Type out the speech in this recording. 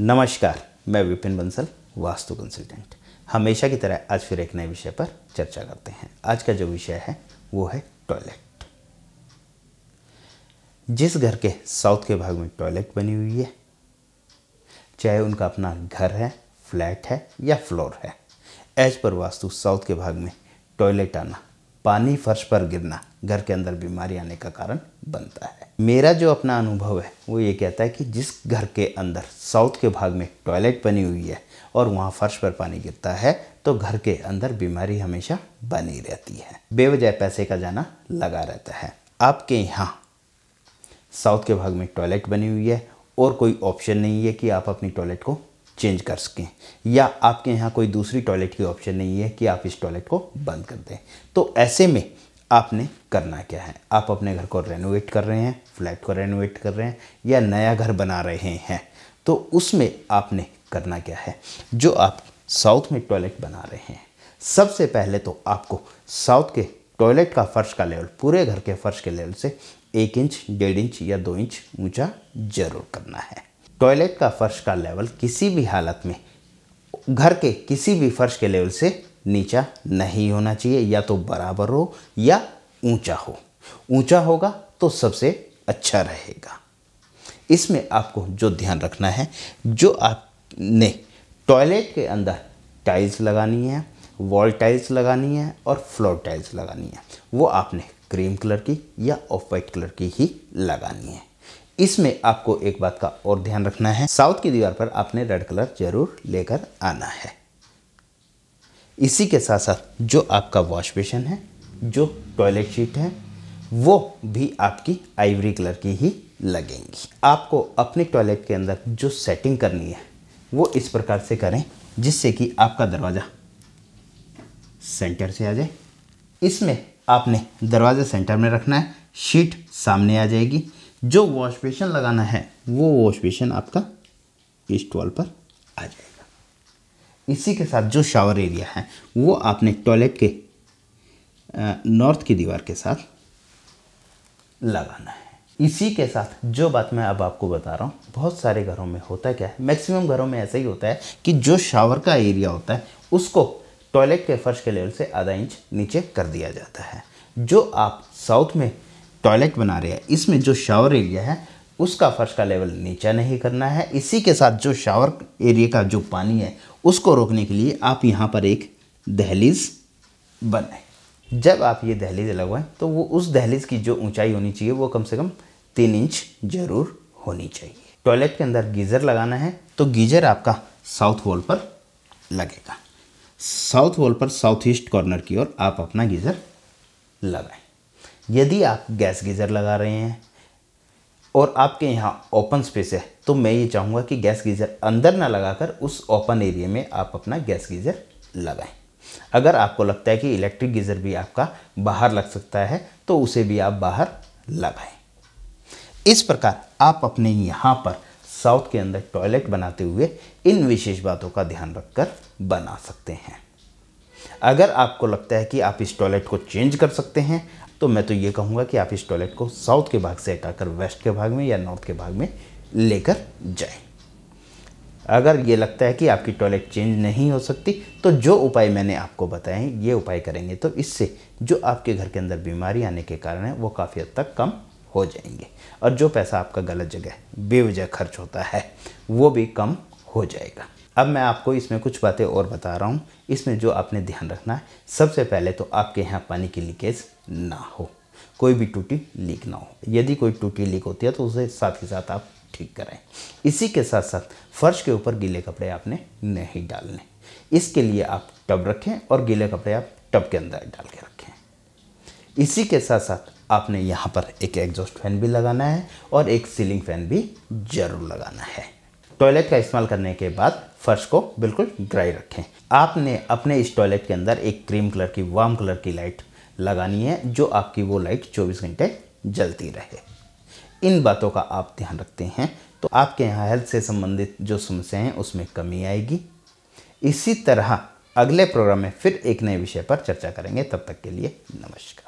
नमस्कार मैं विपिन बंसल वास्तु कंसल्टेंट हमेशा की तरह आज फिर एक नए विषय पर चर्चा करते हैं आज का जो विषय है वो है टॉयलेट जिस घर के साउथ के भाग में टॉयलेट बनी हुई है चाहे उनका अपना घर है फ्लैट है या फ्लोर है एज पर वास्तु साउथ के भाग में टॉयलेट आना पानी फर्श पर गिरना घर के अंदर बीमारी आने का कारण बनता है मेरा जो अपना अनुभव है वो ये कहता है कि जिस घर के अंदर साउथ के भाग में टॉयलेट बनी हुई है और वहाँ फर्श पर पानी गिरता है तो घर के अंदर बीमारी हमेशा बनी रहती है बेवजह पैसे का जाना लगा रहता है आपके यहाँ साउथ के भाग में टॉयलेट बनी हुई है और कोई ऑप्शन नहीं है कि आप अपनी टॉयलेट को चेंज कर सकें या आपके यहाँ कोई दूसरी टॉयलेट की ऑप्शन नहीं है कि आप इस टॉयलेट को बंद कर दें तो ऐसे में आपने करना क्या है आप अपने घर को रेनोवेट कर रहे हैं फ्लैट को रेनोवेट कर रहे हैं या नया घर बना रहे हैं तो उसमें आपने करना क्या है जो आप साउथ में टॉयलेट बना रहे हैं सबसे पहले तो आपको साउथ के टॉयलेट का फ़र्श का लेवल पूरे घर के फ़र्श के लेवल से एक इंच डेढ़ इंच या दो इंच ऊंचा जरूर करना है टॉयलेट का फर्श का लेवल किसी भी हालत में घर के किसी भी फर्श के लेवल से नीचा नहीं होना चाहिए या तो बराबर हो या ऊंचा हो ऊंचा होगा तो सबसे अच्छा रहेगा इसमें आपको जो ध्यान रखना है जो आपने टॉयलेट के अंदर टाइल्स लगानी है वॉल टाइल्स लगानी है और फ्लोर टाइल्स लगानी है वो आपने क्रीम कलर की या ऑफ वाइट कलर की ही लगानी है इसमें आपको एक बात का और ध्यान रखना है साउथ की दीवार पर आपने रेड कलर जरूर लेकर आना है इसी के साथ साथ जो आपका वॉश बेसन है जो टॉयलेट शीट है वो भी आपकी आइवरी कलर की ही लगेंगी आपको अपने टॉयलेट के अंदर जो सेटिंग करनी है वो इस प्रकार से करें जिससे कि आपका दरवाज़ा सेंटर से आ जाए इसमें आपने दरवाज़ा सेंटर में रखना है शीट सामने आ जाएगी जो वॉश बेसन लगाना है वो वॉश बेसन आपका ईस्ट वॉल पर आ जाएगा इसी के साथ जो शावर एरिया है वो आपने टॉयलेट के नॉर्थ की दीवार के साथ लगाना है इसी के साथ जो बात मैं अब आपको बता रहा हूँ बहुत सारे घरों में होता है क्या है मैक्सिमम घरों में ऐसा ही होता है कि जो शावर का एरिया होता है उसको टॉयलेट के फर्श के लेवल से आधा इंच नीचे कर दिया जाता है जो आप साउथ में टॉयलेट बना रहे हैं इसमें जो शावर एरिया है उसका फर्श का लेवल नीचा नहीं करना है इसी के साथ जो शावर एरिया का जो पानी है उसको रोकने के लिए आप यहाँ पर एक दहलीज बनाएं जब आप ये दहलीज लगवाएं तो वो उस दहलीज की जो ऊंचाई होनी चाहिए वो कम से कम तीन इंच जरूर होनी चाहिए टॉयलेट के अंदर गीज़र लगाना है तो गीज़र आपका साउथ वॉल पर लगेगा साउथ वॉल पर साउथ ईस्ट कॉर्नर की ओर आप अपना गीज़र लगाएं यदि आप गैस गीज़र लगा रहे हैं और आपके यहाँ ओपन स्पेस है तो मैं ये चाहूँगा कि गैस गीज़र अंदर ना लगाकर उस ओपन एरिया में आप अपना गैस गीज़र लगाएं अगर आपको लगता है कि इलेक्ट्रिक गीज़र भी आपका बाहर लग सकता है तो उसे भी आप बाहर लगाएं इस प्रकार आप अपने यहाँ पर साउथ के अंदर टॉयलेट बनाते हुए इन विशेष बातों का ध्यान रखकर बना सकते हैं अगर आपको लगता है कि आप इस टॉयलेट को चेंज कर सकते हैं तो मैं तो ये कहूँगा कि आप इस टॉयलेट को साउथ के भाग से हटाकर वेस्ट के भाग में या नॉर्थ के भाग में लेकर जाएं अगर ये लगता है कि आपकी टॉयलेट चेंज नहीं हो सकती तो जो उपाय मैंने आपको बताए हैं ये उपाय करेंगे तो इससे जो आपके घर के अंदर बीमारी आने के कारण है वो काफ़ी हद तक कम हो जाएंगे और जो पैसा आपका गलत जगह बेवजह खर्च होता है वो भी कम हो जाएगा अब मैं आपको इसमें कुछ बातें और बता रहा हूँ इसमें जो आपने ध्यान रखना है सबसे पहले तो आपके यहाँ पानी की लीकेज ना हो कोई भी टूटी लीक ना हो यदि कोई टूटी लीक होती है तो उसे साथ ही साथ आप ठीक कराएं इसी के साथ साथ फर्श के ऊपर गीले कपड़े आपने नहीं डालने इसके लिए आप टब रखें और गीले कपड़े आप टब के अंदर डाल के रखें इसी के साथ साथ आपने यहाँ पर एक एग्जॉस्ट फैन भी लगाना है और एक सीलिंग फैन भी जरूर लगाना है टॉयलेट का इस्तेमाल करने के बाद फर्श को बिल्कुल ड्राई रखें आपने अपने इस टॉयलेट के अंदर एक क्रीम कलर की वार्म कलर की लाइट लगानी है जो आपकी वो लाइट 24 घंटे जलती रहे इन बातों का आप ध्यान रखते हैं तो आपके यहाँ हेल्थ से संबंधित जो समस्याएं हैं उसमें कमी आएगी इसी तरह अगले प्रोग्राम में फिर एक नए विषय पर चर्चा करेंगे तब तक के लिए नमस्कार